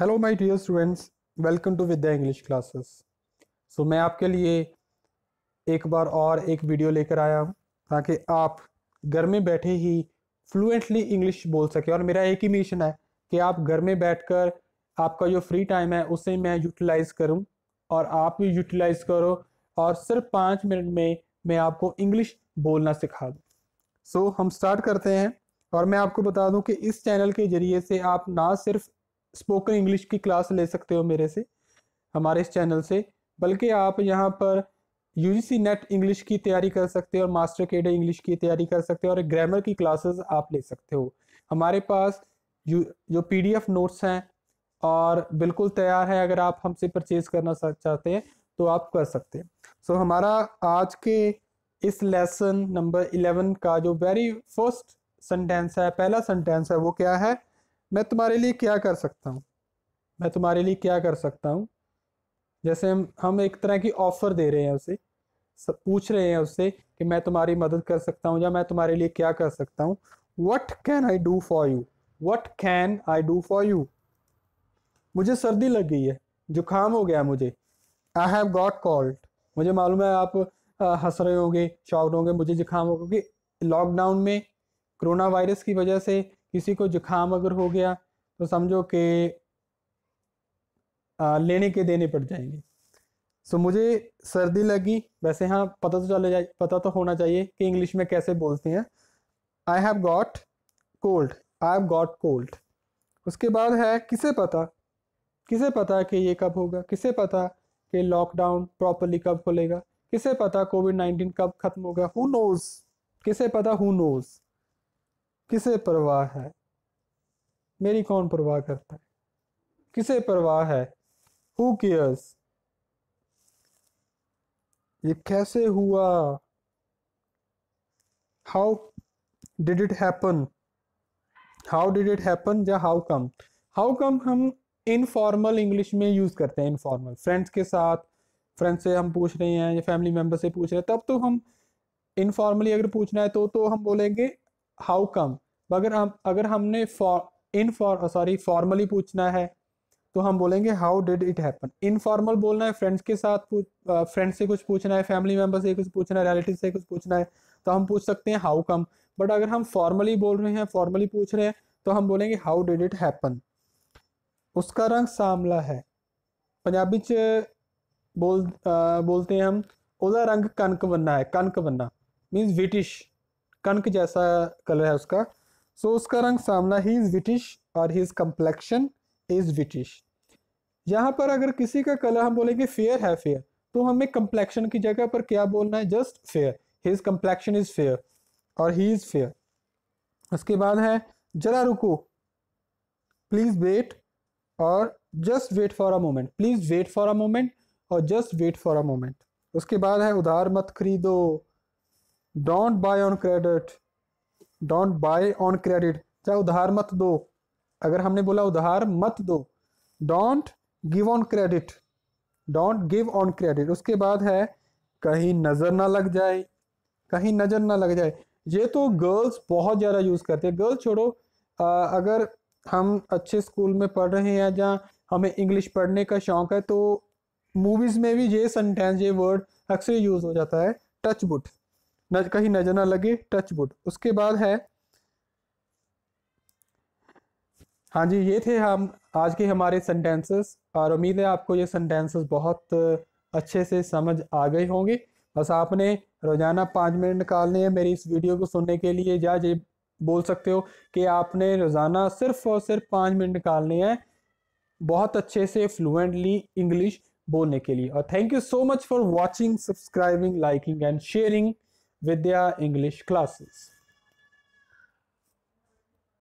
Hello my dear students welcome to Vidya English classes so मैं आपके लिए एक बार और एक वीडियो लेकर आया हूँ ताकि आप घर में बैठे ही फ्लुएंटली इंग्लिश बोल सके और मेरा एक ही मिशन है कि आप घर में बैठकर आपका जो फ्री टाइम है उसे मैं यूटिलाइज करूँ और आप भी यूटिलाइज करो और सिर्फ पाँच मिनट में मैं आपको इंग्लिश बोलना सिखा दूँ सो so, हम स्टार्ट करते हैं और मैं आपको बता दूं कि इस चैनल के जरिए से आप ना सिर्फ स्पोकन इंग्लिश की क्लास ले सकते हो मेरे से हमारे इस चैनल से बल्कि आप यहाँ पर यू नेट इंग्लिश की तैयारी कर सकते हो और मास्टर केडे इंग्लिश की तैयारी कर सकते हो और ग्रामर की क्लासेस आप ले सकते हो हमारे पास यू जो एफ नोट्स हैं और बिल्कुल तैयार है अगर आप हमसे परचेज करना चाहते हैं तो आप कर सकते हैं सो so, हमारा आज के इस लेसन नंबर इलेवन का जो वेरी फर्स्ट सेंटेंस है पहला सेंटेंस है वो क्या है मैं तुम्हारे लिए क्या कर सकता हूँ मैं तुम्हारे लिए क्या कर सकता हूँ जैसे हम हम एक तरह की ऑफ़र दे रहे हैं उसे सब पूछ रहे हैं उससे कि मैं तुम्हारी मदद कर सकता हूँ या मैं तुम्हारे लिए क्या कर सकता हूँ what can I do for you what can I do for you मुझे सर्दी लग गई है जुकाम हो गया मुझे आई हैव गॉट कॉल्ड मुझे मालूम है आप हंस रहे होंगे शॉक्ड होंगे मुझे जुकाम होगा क्योंकि लॉकडाउन में कोरोना वायरस की वजह से किसी को जुखाम अगर हो गया तो समझो कि लेने के देने पड़ जाएंगे सो मुझे सर्दी लगी वैसे हाँ पता तो चले जाए पता तो होना चाहिए कि इंग्लिश में कैसे बोलते हैं I have got cold I have got cold उसके बाद है किसे पता किसे पता कि ये कब होगा किसे पता कि लॉकडाउन प्रॉपरली कब खुलेगा किसे पता कोविड नाइन्टीन कब खत्म होगा हु नोज किसे पता हु नोज़ किसे परवाह है मेरी कौन परवाह करता है किसे परवाह है हु केयर्स ये कैसे हुआ how did it happen how did it happen या हाउ कम हाउ कम हम इनफॉर्मल इंग्लिश में यूज़ करते हैं इनफॉर्मल फ्रेंड्स के साथ फ्रेंड्स से हम पूछ रहे हैं या फैमिली मेंबर से पूछ रहे हैं तब तो हम इनफॉर्मली अगर पूछना है तो तो हम बोलेंगे हाउ कम अगर हम अगर हमने for in for sorry formally पूछना है तो हम बोलेंगे how did it happen informal बोलना है फ्रेंड्स के साथ फ्रेंड uh, से कुछ पूछना है फैमिली मेम्बर से कुछ पूछना है रिलेटिव से कुछ पूछना है तो हम पूछ सकते हैं हाउ कम बट अगर हम फॉर्मली बोल रहे हैं फॉर्मली पूछ रहे हैं तो हम बोलेंगे हाउ डिड इट हैपन उसका रंग सामला है पंजाबी च बोल आ, uh, बोलते हैं हम उसका रंग कनक बनना है कनक बनना मीन्स विटिश कनक जैसा कलर है उसका सो so, उसका रंग सामना ही इज़ विटिश और हीज़ कम्प्लेक्शन इज़ विटिश यहाँ पर अगर किसी का कलर हम बोलेंगे फेयर है फेयर तो हमें कम्प्लेक्शन की जगह पर क्या बोलना है just fair his complexion is fair और ही इज़ फेयर उसके बाद है जरा रुको प्लीज़ वेट और just wait for a moment please wait for a moment और just wait for a moment उसके बाद है उधार मत खरीदो don't buy on credit don't buy on credit चाहे उधार मत दो अगर हमने बोला उधार मत दो don't give on credit don't give on credit उसके बाद है कहीं नज़र ना लग जाए कहीं नज़र ना लग जाए ये तो गर्ल्स बहुत ज़्यादा यूज़ करते हैं गर्ल्स छोड़ो आ, अगर हम अच्छे स्कूल में पढ़ रहे हैं जहाँ हमें इंग्लिश पढ़ने का शौक़ है तो मूवीज़ में भी ये सेंटेंस ये वर्ड अक्सर यूज़ हो जाता है टच बुट नज कहीं नजर ना लगे टच वुड उसके बाद है हाँ जी ये थे हम आज के हमारे सेंटेंसेस और उम्मीद है आपको ये सेंटेंसेस बहुत अच्छे से समझ आ गए होंगे बस आपने रोज़ाना पाँच मिनट निकालने हैं मेरी इस वीडियो को सुनने के लिए या ये बोल सकते हो कि आपने रोज़ाना सिर्फ और सिर्फ पाँच मिनट निकालने हैं बहुत अच्छे से फ्लुएंटली इंग्लिश बोलने के लिए और thank you so much for watching subscribing liking and sharing Vidya English classes.